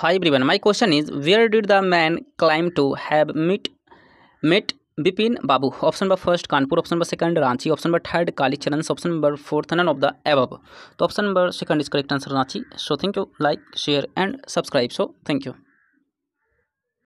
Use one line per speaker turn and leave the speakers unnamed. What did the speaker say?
Hi everyone, my question is where did the man climb to have met met Bipin Babu? Option number first Kanpur, option number second Ranchi, option number third Kalicharan, option number fourth none of the above. So option number second is correct answer Ranchi. So thank you, like, share and subscribe. So thank you.